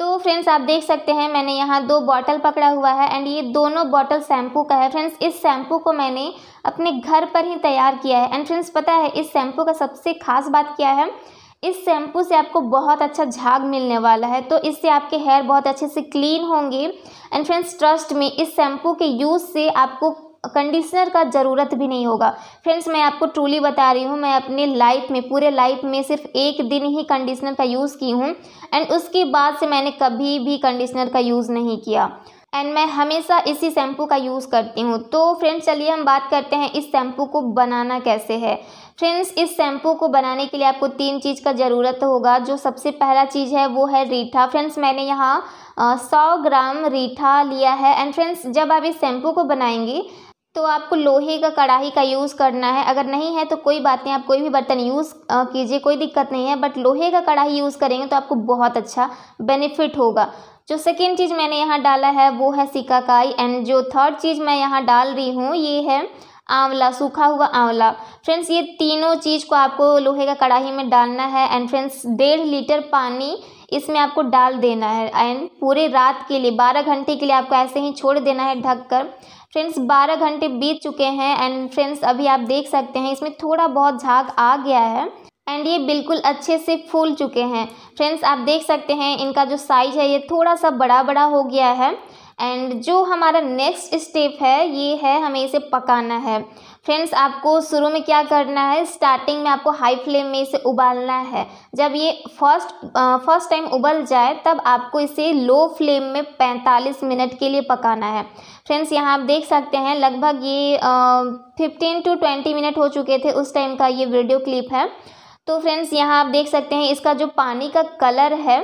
तो फ्रेंड्स आप देख सकते हैं मैंने यहाँ दो बॉटल पकड़ा हुआ है एंड ये दोनों बॉटल शैम्पू का है फ्रेंड्स इस शैम्पू को मैंने अपने घर पर ही तैयार किया है एंड फ्रेंड्स पता है इस शैम्पू का सबसे खास बात क्या है इस शैम्पू से आपको बहुत अच्छा झाग मिलने वाला है तो इससे आपके हेयर बहुत अच्छे से क्लीन होंगे एंड फ्रेंड्स ट्रस्ट में इस शैम्पू के यूज़ से आपको कंडीशनर का ज़रूरत भी नहीं होगा फ्रेंड्स मैं आपको ट्रूली बता रही हूँ मैं अपने लाइफ में पूरे लाइफ में सिर्फ एक दिन ही कंडीशनर का यूज़ की हूँ एंड उसके बाद से मैंने कभी भी कंडीशनर का यूज़ नहीं किया एंड मैं हमेशा इसी शैम्पू का यूज़ करती हूँ तो फ्रेंड्स चलिए हम बात करते हैं इस शैम्पू को बनाना कैसे है फ्रेंड्स इस शैम्पू को बनाने के लिए आपको तीन चीज़ का ज़रूरत होगा जो सबसे पहला चीज़ है वो है रीठा फ्रेंड्स मैंने यहाँ सौ ग्राम रीठा लिया है एंड फ्रेंड्स जब आप इस शैम्पू को बनाएंगे तो आपको लोहे का कढ़ाई का यूज़ करना है अगर नहीं है तो कोई बात नहीं आप कोई भी बर्तन यूज़ कीजिए कोई दिक्कत नहीं है बट लोहे का कढ़ाई यूज़ करेंगे तो आपको बहुत अच्छा बेनिफिट होगा जो सेकेंड चीज़ मैंने यहाँ डाला है वो है सिकाकाई एंड जो थर्ड चीज़ मैं यहाँ डाल रही हूँ ये है आंवला सूखा हुआ आंवला फ्रेंड्स ये तीनों चीज़ को आपको लोहे का कढ़ाई में डालना है एंड फ्रेंड्स डेढ़ लीटर पानी इसमें आपको डाल देना है एंड पूरे रात के लिए बारह घंटे के लिए आपको ऐसे ही छोड़ देना है ढक कर फ्रेंड्स बारह घंटे बीत चुके हैं एंड फ्रेंड्स अभी आप देख सकते हैं इसमें थोड़ा बहुत झाग आ गया है एंड ये बिल्कुल अच्छे से फूल चुके हैं फ्रेंड्स आप देख सकते हैं इनका जो साइज है ये थोड़ा सा बड़ा बड़ा हो गया है एंड जो हमारा नेक्स्ट स्टेप है ये है हमें इसे पकाना है फ्रेंड्स आपको शुरू में क्या करना है स्टार्टिंग में आपको हाई फ्लेम में इसे उबालना है जब ये फर्स्ट फर्स्ट टाइम उबल जाए तब आपको इसे लो फ्लेम में 45 मिनट के लिए पकाना है फ्रेंड्स यहाँ आप देख सकते हैं लगभग ये फिफ्टीन टू ट्वेंटी मिनट हो चुके थे उस टाइम का ये वीडियो क्लिप है तो फ्रेंड्स यहाँ आप देख सकते हैं इसका जो पानी का कलर है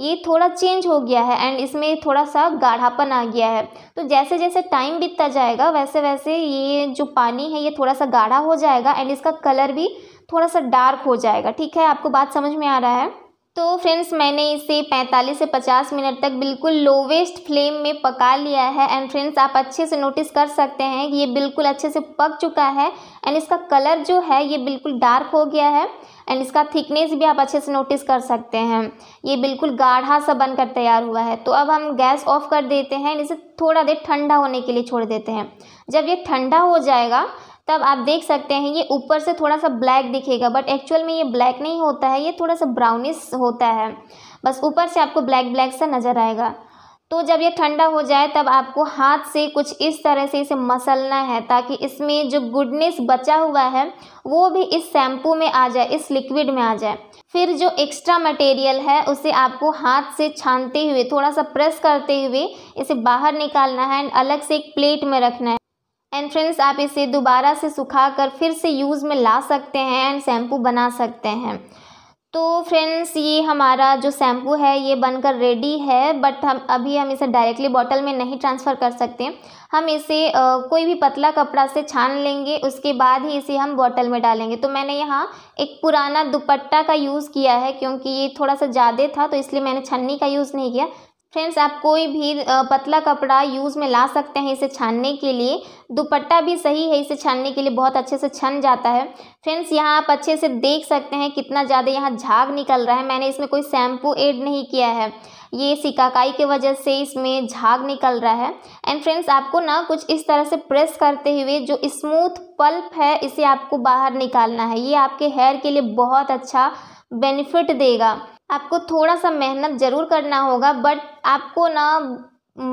ये थोड़ा चेंज हो गया है एंड इसमें थोड़ा सा गाढ़ापन आ गया है तो जैसे जैसे टाइम बीतता जाएगा वैसे वैसे ये जो पानी है ये थोड़ा सा गाढ़ा हो जाएगा एंड इसका कलर भी थोड़ा सा डार्क हो जाएगा ठीक है आपको बात समझ में आ रहा है तो फ्रेंड्स मैंने इसे 45 से 50 मिनट तक बिल्कुल लोवेस्ट फ्लेम में पका लिया है एंड फ्रेंड्स आप अच्छे से नोटिस कर सकते हैं कि ये बिल्कुल अच्छे से पक चुका है एंड इसका कलर जो है ये बिल्कुल डार्क हो गया है एंड इसका थिकनेस भी आप अच्छे से नोटिस कर सकते हैं ये बिल्कुल गाढ़ा सा बनकर तैयार हुआ है तो अब हम गैस ऑफ कर देते हैं एंड इसे थोड़ा देर ठंडा होने के लिए छोड़ देते हैं जब ये ठंडा हो जाएगा तब आप देख सकते हैं ये ऊपर से थोड़ा सा ब्लैक दिखेगा बट एक्चुअल में ये ब्लैक नहीं होता है ये थोड़ा सा ब्राउनिश होता है बस ऊपर से आपको ब्लैक ब्लैक सा नज़र आएगा तो जब ये ठंडा हो जाए तब आपको हाथ से कुछ इस तरह से इसे मसलना है ताकि इसमें जो गुडनेस बचा हुआ है वो भी इस शैम्पू में आ जाए इस लिक्विड में आ जाए फिर जो एक्स्ट्रा मटेरियल है उसे आपको हाथ से छानते हुए थोड़ा सा प्रेस करते हुए इसे बाहर निकालना है एंड अलग से एक प्लेट में रखना है एंड फ्रेंड्स आप इसे दोबारा से सुखा कर फिर से यूज़ में ला सकते हैं एंड शैम्पू बना सकते हैं तो फ्रेंड्स ये हमारा जो शैम्पू है ये बनकर रेडी है बट हम अभी हम इसे डायरेक्टली बॉटल में नहीं ट्रांसफ़र कर सकते हम इसे आ, कोई भी पतला कपड़ा से छान लेंगे उसके बाद ही इसे हम बॉटल में डालेंगे तो मैंने यहाँ एक पुराना दुपट्टा का यूज़ किया है क्योंकि ये थोड़ा सा ज़्यादा था तो इसलिए मैंने छन्नी का यूज़ नहीं किया फ्रेंड्स आप कोई भी पतला कपड़ा यूज़ में ला सकते हैं इसे छानने के लिए दुपट्टा भी सही है इसे छानने के लिए बहुत अच्छे से छन जाता है फ्रेंड्स यहाँ आप अच्छे से देख सकते हैं कितना ज़्यादा यहाँ झाग निकल रहा है मैंने इसमें कोई शैम्पू ऐड नहीं किया है ये सिकाकाई के वजह से इसमें झाग निकल रहा है एंड फ्रेंड्स आपको ना कुछ इस तरह से प्रेस करते हुए जो स्मूथ पल्प है इसे आपको बाहर निकालना है ये आपके हेयर के लिए बहुत अच्छा बेनिफिट देगा आपको थोड़ा सा मेहनत ज़रूर करना होगा बट आपको ना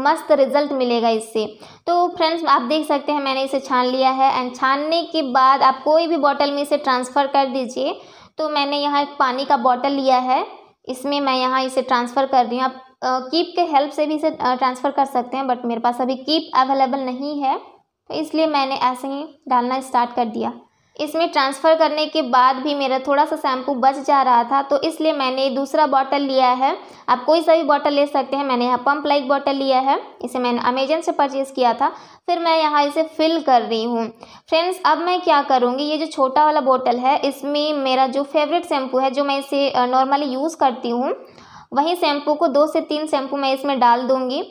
मस्त रिजल्ट मिलेगा इससे तो फ्रेंड्स आप देख सकते हैं मैंने इसे छान लिया है एंड छानने के बाद आप कोई भी बॉटल में इसे ट्रांसफ़र कर दीजिए तो मैंने यहाँ एक पानी का बॉटल लिया है इसमें मैं यहाँ इसे ट्रांसफ़र कर रही हूँ आप कीप के हेल्प से भी इसे ट्रांसफ़र कर सकते हैं बट मेरे पास अभी कीप अवेलेबल नहीं है तो इसलिए मैंने ऐसे ही डालना स्टार्ट कर दिया इसमें ट्रांसफ़र करने के बाद भी मेरा थोड़ा सा शैम्पू बच जा रहा था तो इसलिए मैंने दूसरा बॉटल लिया है आप कोई सा भी बॉटल ले सकते हैं मैंने यहाँ पंप लाइक बॉटल लिया है इसे मैंने अमेजन से परचेज़ किया था फिर मैं यहाँ इसे फिल कर रही हूँ फ्रेंड्स अब मैं क्या करूँगी ये जो छोटा वाला बॉटल है इसमें मेरा जो फेवरेट शैम्पू है जो मैं इसे नॉर्मली यूज़ करती हूँ वही शैम्पू को दो से तीन शैम्पू मैं इसमें डाल दूँगी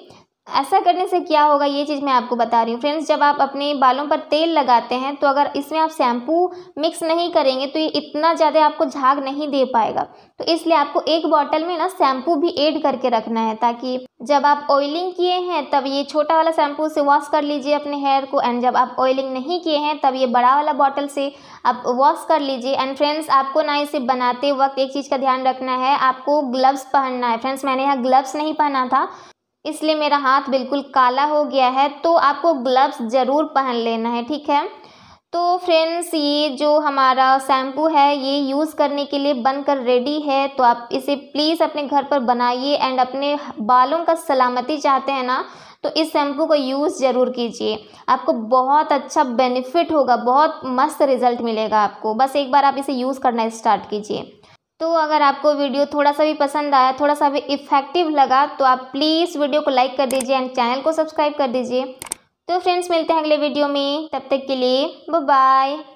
ऐसा करने से क्या होगा ये चीज़ मैं आपको बता रही हूँ फ्रेंड्स जब आप अपने बालों पर तेल लगाते हैं तो अगर इसमें आप शैम्पू मिक्स नहीं करेंगे तो ये इतना ज़्यादा आपको झाग नहीं दे पाएगा तो इसलिए आपको एक बॉटल में ना शैम्पू भी ऐड करके रखना है ताकि जब आप ऑयलिंग किए हैं तब ये छोटा वाला शैम्पू से वॉश कर लीजिए अपने हेयर को एंड जब आप ऑयलिंग नहीं किए हैं तब ये बड़ा वाला बॉटल से आप वॉश कर लीजिए एंड फ्रेंड्स आपको ना इसे बनाते वक्त एक चीज़ का ध्यान रखना है आपको ग्लव्स पहनना है फ्रेंड्स मैंने यहाँ ग्लव्स नहीं पहना था इसलिए मेरा हाथ बिल्कुल काला हो गया है तो आपको ग्लव्स ज़रूर पहन लेना है ठीक है तो फ्रेंड्स ये जो हमारा शैम्पू है ये यूज़ करने के लिए बनकर रेडी है तो आप इसे प्लीज़ अपने घर पर बनाइए एंड अपने बालों का सलामती चाहते हैं ना तो इस शैम्पू को यूज़ ज़रूर कीजिए आपको बहुत अच्छा बेनिफिट होगा बहुत मस्त रिज़ल्ट मिलेगा आपको बस एक बार आप इसे यूज़ करना स्टार्ट कीजिए तो अगर आपको वीडियो थोड़ा सा भी पसंद आया थोड़ा सा भी इफ़ेक्टिव लगा तो आप प्लीज़ वीडियो को लाइक कर दीजिए एंड चैनल को सब्सक्राइब कर दीजिए तो फ्रेंड्स मिलते हैं अगले वीडियो में तब तक के लिए बाय